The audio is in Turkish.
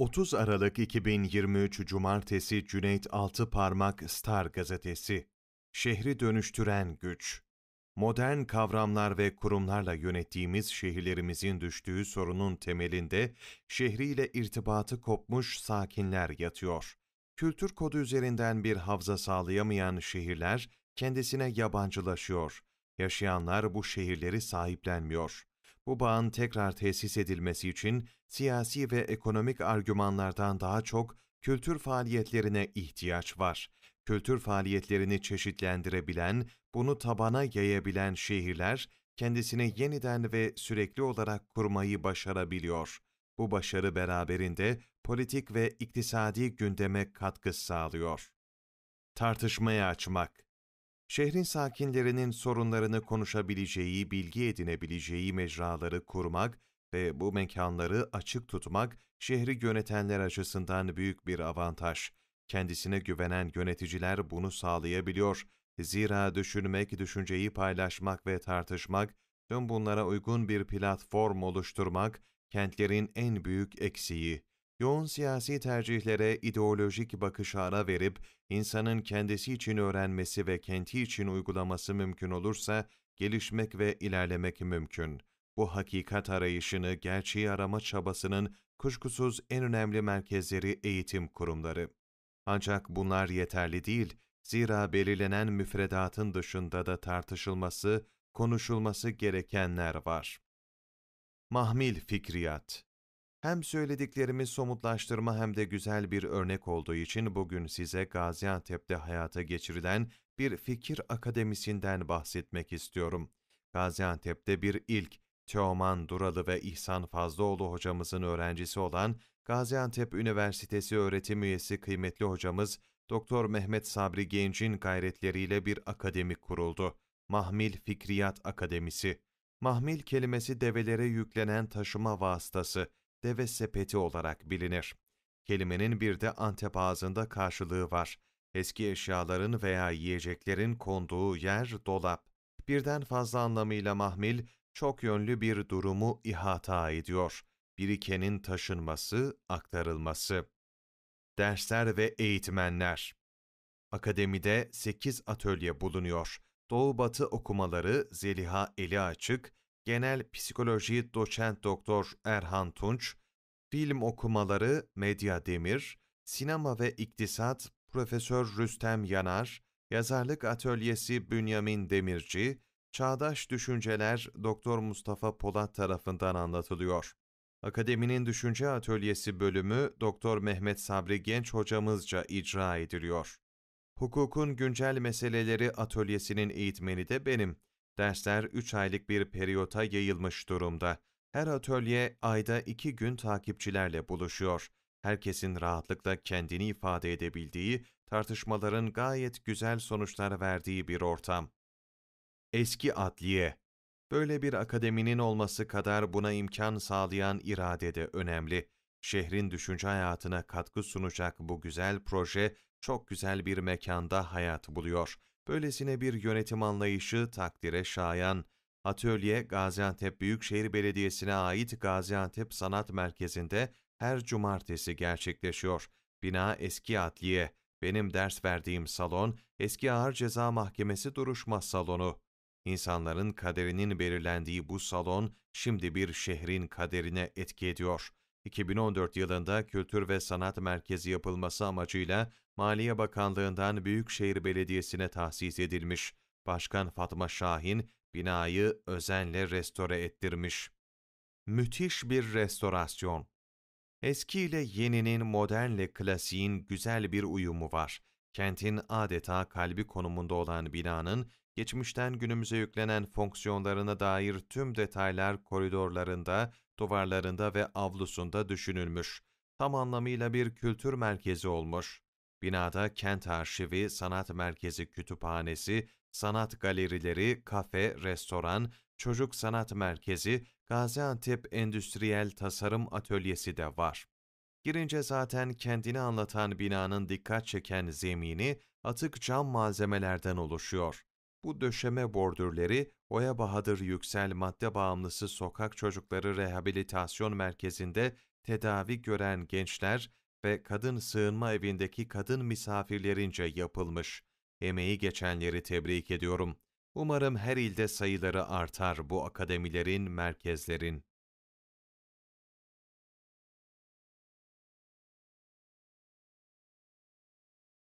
30 Aralık 2023 Cumartesi Cüneyt Altıparmak Star Gazetesi Şehri Dönüştüren Güç Modern kavramlar ve kurumlarla yönettiğimiz şehirlerimizin düştüğü sorunun temelinde şehriyle irtibatı kopmuş sakinler yatıyor. Kültür kodu üzerinden bir havza sağlayamayan şehirler kendisine yabancılaşıyor. Yaşayanlar bu şehirleri sahiplenmiyor. Bu bağın tekrar tesis edilmesi için siyasi ve ekonomik argümanlardan daha çok kültür faaliyetlerine ihtiyaç var. Kültür faaliyetlerini çeşitlendirebilen, bunu tabana yayabilen şehirler kendisini yeniden ve sürekli olarak kurmayı başarabiliyor. Bu başarı beraberinde politik ve iktisadi gündeme katkı sağlıyor. Tartışmaya açmak şehrin sakinlerinin sorunlarını konuşabileceği, bilgi edinebileceği mecraları kurmak ve bu mekanları açık tutmak şehri yönetenler açısından büyük bir avantaj. Kendisine güvenen yöneticiler bunu sağlayabiliyor. Zira düşünmek, düşünceyi paylaşmak ve tartışmak, tüm bunlara uygun bir platform oluşturmak kentlerin en büyük eksiği yoğun siyasi tercihlere, ideolojik bakış ara verip, insanın kendisi için öğrenmesi ve kenti için uygulaması mümkün olursa, gelişmek ve ilerlemek mümkün. Bu hakikat arayışını, gerçeği arama çabasının kuşkusuz en önemli merkezleri eğitim kurumları. Ancak bunlar yeterli değil, zira belirlenen müfredatın dışında da tartışılması, konuşulması gerekenler var. Mahmil Fikriyat hem söylediklerimi somutlaştırma hem de güzel bir örnek olduğu için bugün size Gaziantep'te hayata geçirilen bir fikir akademisinden bahsetmek istiyorum. Gaziantep'te bir ilk, Teoman Duralı ve İhsan Fazlıoğlu hocamızın öğrencisi olan Gaziantep Üniversitesi öğretim üyesi kıymetli hocamız Doktor Mehmet Sabri Genç'in gayretleriyle bir akademik kuruldu. Mahmil Fikriyat Akademisi. Mahmil kelimesi develere yüklenen taşıma vasıtası, deve sepeti olarak bilinir. Kelimenin bir de Antep ağzında karşılığı var. Eski eşyaların veya yiyeceklerin konduğu yer dolap. Birden fazla anlamıyla mahmil, çok yönlü bir durumu ihata ediyor. Birikenin taşınması, aktarılması. Dersler ve eğitmenler Akademide 8 atölye bulunuyor. Doğu-batı okumaları Zeliha eli açık, Genel Psikoloji Doçent Doktor Erhan Tunç, Film Okumaları Medya Demir, Sinema ve İktisat Profesör Rüstem Yanar, Yazarlık Atölyesi Bünyamin Demirci, Çağdaş Düşünceler Doktor Mustafa Polat tarafından anlatılıyor. Akademinin Düşünce Atölyesi bölümü Doktor Mehmet Sabri Genç hocamızca icra ediliyor. Hukukun Güncel Meseleleri Atölyesi'nin eğitmeni de benim. Dersler 3 aylık bir periyota yayılmış durumda. Her atölye ayda 2 gün takipçilerle buluşuyor. Herkesin rahatlıkla kendini ifade edebildiği, tartışmaların gayet güzel sonuçlar verdiği bir ortam. Eski adliye Böyle bir akademinin olması kadar buna imkan sağlayan irade de önemli. Şehrin düşünce hayatına katkı sunacak bu güzel proje çok güzel bir mekanda hayat buluyor. Böylesine bir yönetim anlayışı takdire şayan, atölye Gaziantep Büyükşehir Belediyesi'ne ait Gaziantep Sanat Merkezi'nde her cumartesi gerçekleşiyor. Bina eski adliye, benim ders verdiğim salon, eski ağır ceza mahkemesi duruşma salonu. İnsanların kaderinin belirlendiği bu salon şimdi bir şehrin kaderine etki ediyor. 2014 yılında Kültür ve Sanat Merkezi yapılması amacıyla Maliye Bakanlığı'ndan Büyükşehir Belediyesi'ne tahsis edilmiş. Başkan Fatma Şahin binayı özenle restore ettirmiş. Müthiş bir restorasyon. Eski ile yeninin, modernle klasiğin güzel bir uyumu var. Kentin adeta kalbi konumunda olan binanın geçmişten günümüze yüklenen fonksiyonlarına dair tüm detaylar koridorlarında duvarlarında ve avlusunda düşünülmüş. Tam anlamıyla bir kültür merkezi olmuş. Binada kent arşivi, sanat merkezi kütüphanesi, sanat galerileri, kafe, restoran, çocuk sanat merkezi, Gaziantep Endüstriyel Tasarım Atölyesi de var. Girince zaten kendini anlatan binanın dikkat çeken zemini atık cam malzemelerden oluşuyor. Bu döşeme bordürleri Oya Bahadır Yüksel Madde Bağımlısı Sokak Çocukları Rehabilitasyon Merkezi'nde tedavi gören gençler ve kadın sığınma evindeki kadın misafirlerince yapılmış. Emeği geçenleri tebrik ediyorum. Umarım her ilde sayıları artar bu akademilerin, merkezlerin.